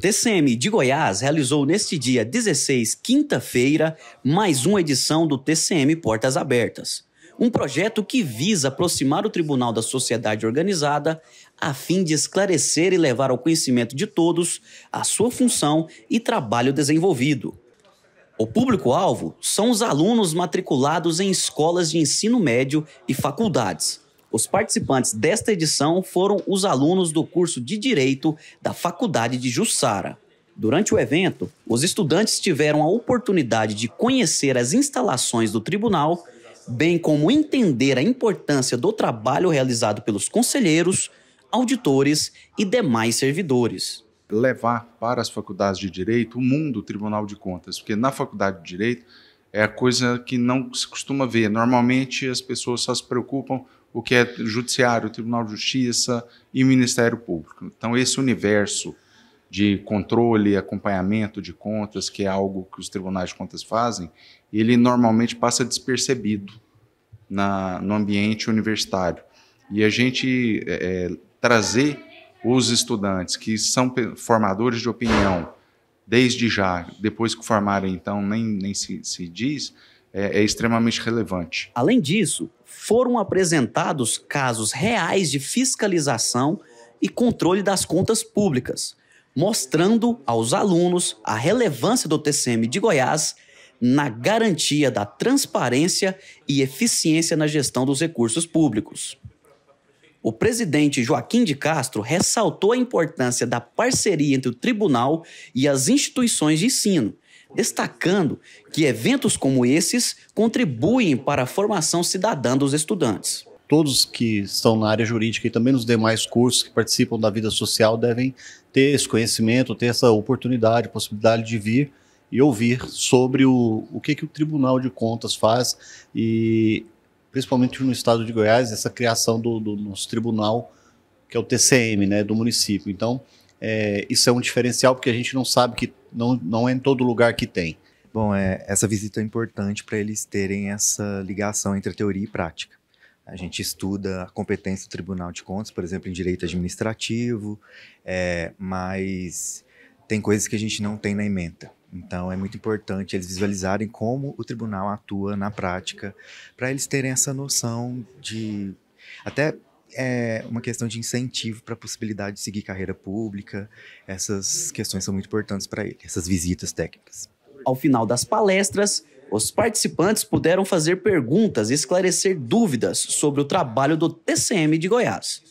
TCM de Goiás realizou neste dia 16, quinta-feira, mais uma edição do TCM Portas Abertas. Um projeto que visa aproximar o Tribunal da Sociedade Organizada a fim de esclarecer e levar ao conhecimento de todos a sua função e trabalho desenvolvido. O público-alvo são os alunos matriculados em escolas de ensino médio e faculdades os participantes desta edição foram os alunos do curso de Direito da Faculdade de Jussara. Durante o evento, os estudantes tiveram a oportunidade de conhecer as instalações do tribunal, bem como entender a importância do trabalho realizado pelos conselheiros, auditores e demais servidores levar para as faculdades de direito o mundo do Tribunal de Contas, porque na faculdade de direito é a coisa que não se costuma ver. Normalmente as pessoas só se preocupam o que é judiciário, Tribunal de Justiça e Ministério Público. Então esse universo de controle, acompanhamento de contas, que é algo que os tribunais de contas fazem, ele normalmente passa despercebido na, no ambiente universitário. E a gente é, é trazer os estudantes que são formadores de opinião, desde já, depois que formarem, então nem, nem se, se diz, é, é extremamente relevante. Além disso, foram apresentados casos reais de fiscalização e controle das contas públicas, mostrando aos alunos a relevância do TCM de Goiás na garantia da transparência e eficiência na gestão dos recursos públicos. O presidente Joaquim de Castro ressaltou a importância da parceria entre o tribunal e as instituições de ensino, destacando que eventos como esses contribuem para a formação cidadã dos estudantes. Todos que estão na área jurídica e também nos demais cursos que participam da vida social devem ter esse conhecimento, ter essa oportunidade, possibilidade de vir e ouvir sobre o, o que, que o Tribunal de Contas faz e principalmente no estado de Goiás, essa criação do, do nosso tribunal, que é o TCM, né, do município. Então, é, isso é um diferencial porque a gente não sabe que não, não é em todo lugar que tem. Bom, é, essa visita é importante para eles terem essa ligação entre teoria e prática. A gente estuda a competência do Tribunal de Contas, por exemplo, em direito administrativo, é, mas tem coisas que a gente não tem na ementa. Então é muito importante eles visualizarem como o tribunal atua na prática, para eles terem essa noção de até é uma questão de incentivo para a possibilidade de seguir carreira pública. Essas questões são muito importantes para ele, essas visitas técnicas. Ao final das palestras, os participantes puderam fazer perguntas e esclarecer dúvidas sobre o trabalho do TCM de Goiás.